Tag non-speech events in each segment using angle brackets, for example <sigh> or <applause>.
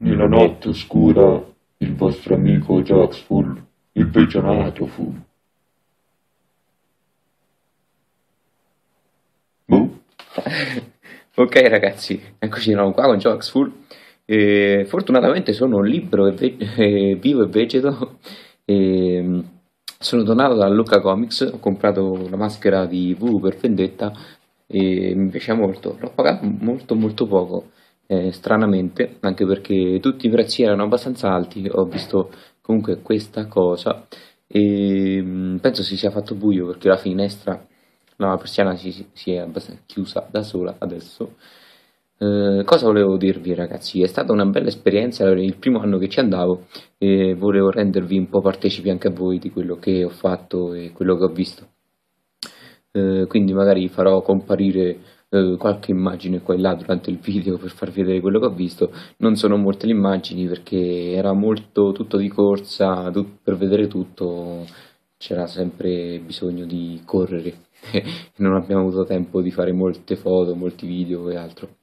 Nella notte oscura il vostro amico Jaxful imprigionato fu. Boh. <laughs> ok ragazzi, eccoci di nuovo qua con Jaxful. Eh, fortunatamente sono libero e eh, <laughs> vivo e vegeto. Eh, sono tornato da Luca Comics, ho comprato la maschera di V per vendetta e mi piace molto, l'ho pagato molto molto poco eh, stranamente, anche perché tutti i prezzi erano abbastanza alti, ho visto comunque questa cosa e mm, penso si sia fatto buio perché la finestra, no, la persiana si, si è chiusa da sola adesso. Eh, cosa volevo dirvi ragazzi? È stata una bella esperienza, il primo anno che ci andavo e volevo rendervi un po' partecipi anche a voi di quello che ho fatto e quello che ho visto. Eh, quindi magari farò comparire eh, qualche immagine qua e là durante il video per far vedere quello che ho visto, non sono molte le immagini perché era molto tutto di corsa, tut per vedere tutto c'era sempre bisogno di correre, <laughs> non abbiamo avuto tempo di fare molte foto, molti video e altro.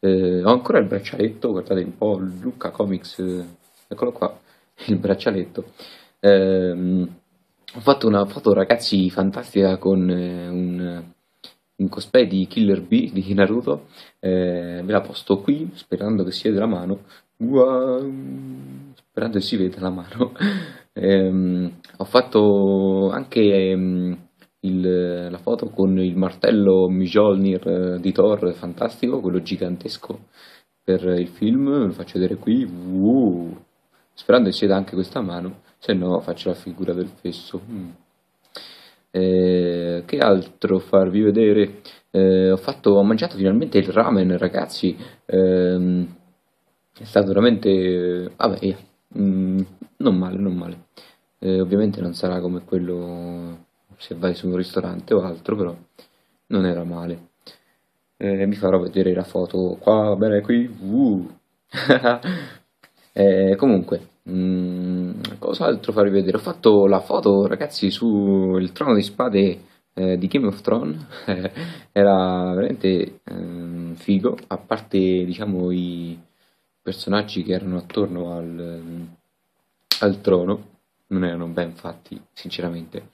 Eh, ho ancora il braccialetto, guardate un po', Luca Comics, eh, eccolo qua, <laughs> il braccialetto. Eh, ho fatto una foto ragazzi fantastica con eh, un in cosplay di Killer B di Naruto, eh, ve la posto qui sperando che si veda la mano, wow, sperando che si veda la mano. <laughs> eh, ho fatto anche eh, il, la foto con il martello Mjolnir eh, di Thor, fantastico, quello gigantesco per il film, ve lo faccio vedere qui, wow, sperando che si veda anche questa mano, se no faccio la figura del fesso. Mm. Eh, che altro farvi vedere? Eh, ho, fatto, ho, mangiato finalmente il ramen, ragazzi. Eh, è stato veramente... Vabbè, yeah. mm, non male, non male. Eh, ovviamente non sarà come quello se vai su un ristorante o altro, però non era male. vi eh, farò vedere la foto qua, bene qui. Uh. <laughs> Eh, comunque, Mm, cos'altro farvi vedere? Ho fatto la foto, ragazzi, sul trono di spade eh, di Game of Thrones <laughs> era veramente ehm, figo, a parte diciamo i personaggi che erano attorno al, ehm, al trono, non erano ben fatti sinceramente.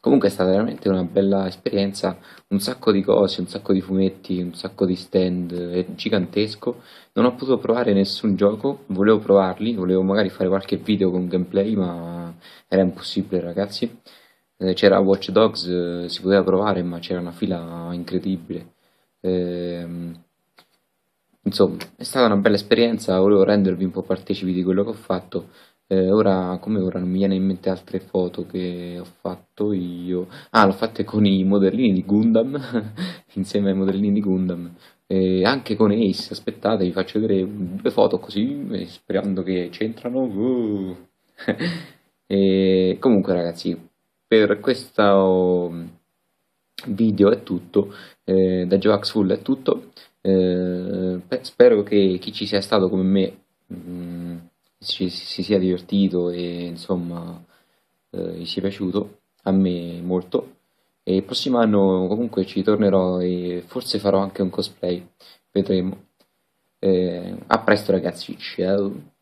Comunque è stata veramente una bella esperienza, un sacco di cose, un sacco di fumetti, un sacco di stand, è gigantesco. Non ho potuto provare nessun gioco, volevo provarli, volevo magari fare qualche video con gameplay, ma era impossibile ragazzi. Eh, c'era Watch Dogs, eh, si poteva provare, ma c'era una fila incredibile. Eh, insomma, è stata una bella esperienza, volevo rendervi un po' partecipi di quello che ho fatto. Eh, ora, come ora, non mi viene in mente altre foto che ho fatto io. Ah, l'ho fatta con i modellini di Gundam, <laughs> insieme ai modellini di Gundam. E anche con Ace, aspettate, vi faccio vedere due foto così, eh, sperando che c'entrano. Uh. <laughs> e comunque, ragazzi, per questo mm, video è tutto, eh, da Joax è tutto, eh, spero che chi ci sia stato come me mh, mm, ci, si sia divertito e insomma eh, sia piaciuto, a me molto, e il prossimo anno comunque ci tornerò e forse farò anche un cosplay, vedremo. Eh, a presto ragazzi, ciao!